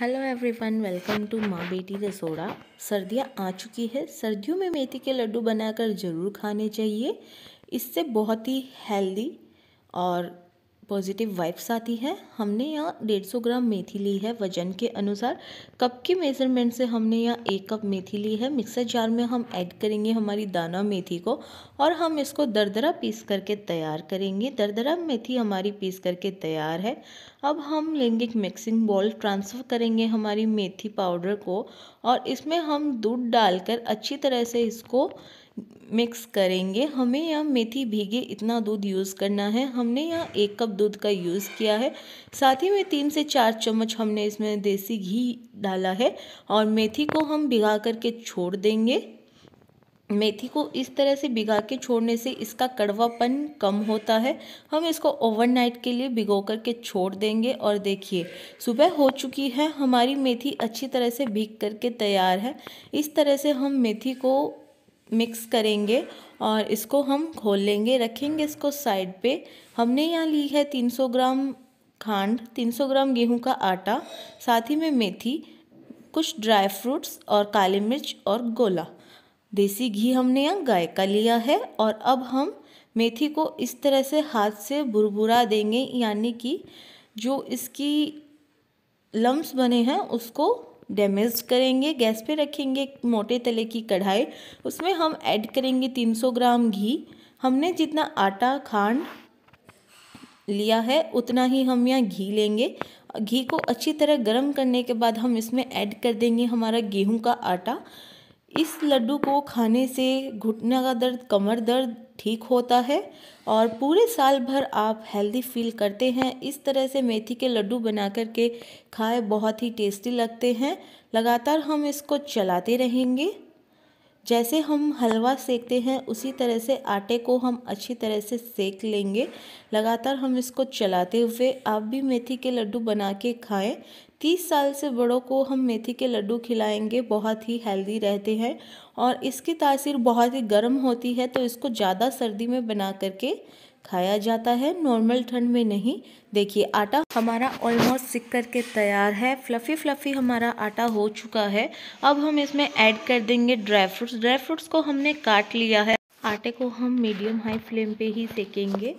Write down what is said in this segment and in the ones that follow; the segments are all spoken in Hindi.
हेलो एवरीवन वेलकम टू माँ बेटी रसोड़ा सर्दियाँ आ चुकी है सर्दियों में मेथी के लड्डू बनाकर ज़रूर खाने चाहिए इससे बहुत ही हेल्दी और पॉजिटिव वाइब्स आती है हमने यहाँ डेढ़ सौ ग्राम मेथी ली है वजन के अनुसार कप के मेज़रमेंट से हमने यहाँ एक कप मेथी ली है मिक्सर जार में हम ऐड करेंगे हमारी दाना मेथी को और हम इसको दरदरा पीस करके तैयार करेंगे दरदरा मेथी हमारी पीस करके तैयार है अब हम लेंगे एक मिक्सिंग बॉल ट्रांसफ़र करेंगे हमारी मेथी पाउडर को और इसमें हम दूध डालकर अच्छी तरह से इसको मिक्स करेंगे हमें यहाँ मेथी भीगे इतना दूध यूज़ करना है हमने यहाँ एक कप दूध का यूज़ किया है साथ ही में तीन से चार चम्मच हमने इसमें देसी घी डाला है और मेथी को हम भिगा करके छोड़ देंगे मेथी को इस तरह से भिगा के छोड़ने से इसका कड़वापन कम होता है हम इसको ओवरनाइट के लिए भिगो कर के छोड़ देंगे और देखिए सुबह हो चुकी है हमारी मेथी अच्छी तरह से भीग करके तैयार है इस तरह से हम मेथी को मिक्स करेंगे और इसको हम खोल लेंगे रखेंगे इसको साइड पे हमने यहाँ ली है 300 ग्राम खांड 300 ग्राम गेहूं का आटा साथ ही में मेथी कुछ ड्राई फ्रूट्स और काली मिर्च और गोला देसी घी हमने यहाँ गाय का लिया है और अब हम मेथी को इस तरह से हाथ से भुरभुरा देंगे यानी कि जो इसकी लम्ब्स बने हैं उसको डैमेज करेंगे गैस पे रखेंगे मोटे तले की कढ़ाई उसमें हम ऐड करेंगे 300 ग्राम घी हमने जितना आटा खांड लिया है उतना ही हम यहाँ घी लेंगे घी को अच्छी तरह गर्म करने के बाद हम इसमें ऐड कर देंगे हमारा गेहूं का आटा इस लड्डू को खाने से घुटने का दर्द कमर दर्द ठीक होता है और पूरे साल भर आप हेल्दी फील करते हैं इस तरह से मेथी के लड्डू बना कर के खाए बहुत ही टेस्टी लगते हैं लगातार हम इसको चलाते रहेंगे जैसे हम हलवा सेकते हैं उसी तरह से आटे को हम अच्छी तरह से सेक लेंगे लगातार हम इसको चलाते हुए आप भी मेथी के लड्डू बना के खाएं तीस साल से बड़ों को हम मेथी के लड्डू खिलाएंगे बहुत ही हेल्दी रहते हैं और इसकी तासीर बहुत ही गर्म होती है तो इसको ज़्यादा सर्दी में बना करके खाया जाता है नॉर्मल ठंड में नहीं देखिए आटा हमारा ऑलमोस्ट सिक करके तैयार है फ्लफ़ी फ्लफ़ी हमारा आटा हो चुका है अब हम इसमें ऐड कर देंगे ड्राई फ्रूट्स ड्राई फ्रूट्स को हमने काट लिया है आटे को हम मीडियम हाई फ्लेम पे ही सेकेंगे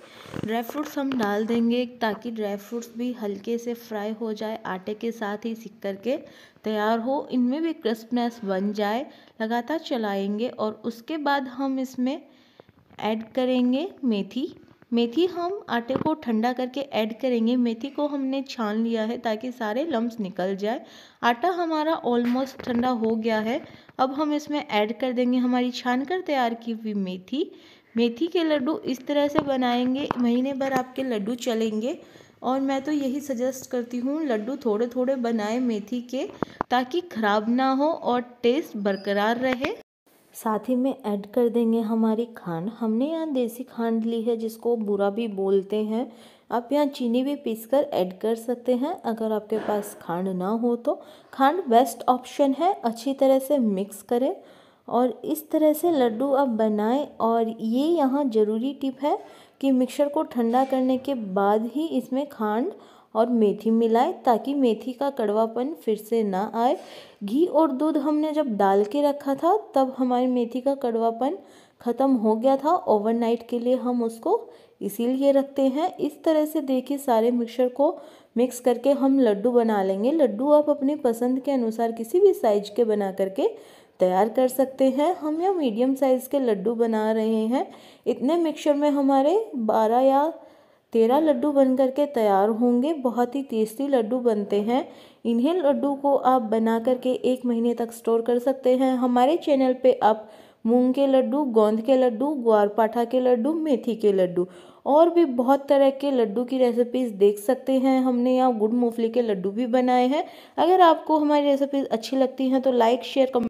ड्राई फ्रूट्स हम डाल देंगे ताकि ड्राई फ्रूट्स भी हल्के से फ्राई हो जाए आटे के साथ ही सिक करके तैयार हो इनमें भी क्रिस्पनेस बन जाए लगातार चलाएंगे और उसके बाद हम इसमें ऐड करेंगे मेथी मेथी हम आटे को ठंडा करके ऐड करेंगे मेथी को हमने छान लिया है ताकि सारे लम्ब निकल जाए आटा हमारा ऑलमोस्ट ठंडा हो गया है अब हम इसमें ऐड कर देंगे हमारी छान कर तैयार की हुई मेथी मेथी के लड्डू इस तरह से बनाएंगे महीने भर आपके लड्डू चलेंगे और मैं तो यही सजेस्ट करती हूँ लड्डू थोड़े थोड़े बनाए मेथी के ताकि ख़राब ना हो और टेस्ट बरकरार रहे साथ ही में ऐड कर देंगे हमारी खांड हमने यहाँ देसी खांड ली है जिसको बुरा भी बोलते हैं आप यहाँ चीनी भी पीस कर ऐड कर सकते हैं अगर आपके पास खांड ना हो तो खांड बेस्ट ऑप्शन है अच्छी तरह से मिक्स करें और इस तरह से लड्डू आप बनाएं और ये यहाँ ज़रूरी टिप है कि मिक्सर को ठंडा करने के बाद ही इसमें खांड और मेथी मिलाएं ताकि मेथी का कड़वापन फिर से ना आए घी और दूध हमने जब डाल के रखा था तब हमारी मेथी का कड़वापन ख़त्म हो गया था ओवरनाइट के लिए हम उसको इसीलिए रखते हैं इस तरह से देखिए सारे मिक्सर को मिक्स करके हम लड्डू बना लेंगे लड्डू आप अपने पसंद के अनुसार किसी भी साइज के बना करके तैयार कर सकते हैं हम यह मीडियम साइज़ के लड्डू बना रहे हैं इतने मिक्सर में हमारे बारह या तेरह लड्डू बन कर के तैयार होंगे बहुत ही टेस्टी लड्डू बनते हैं इन्हें लड्डू को आप बना कर के एक महीने तक स्टोर कर सकते हैं हमारे चैनल पे आप मूंग के लड्डू गोंद के लड्डू ग्वार पाठा के लड्डू मेथी के लड्डू और भी बहुत तरह के लड्डू की रेसिपीज़ देख सकते हैं हमने यहाँ गुड़ मूंगफली के लड्डू भी बनाए हैं अगर आपको हमारी रेसिपीज़ अच्छी लगती हैं तो लाइक शेयर कमेंट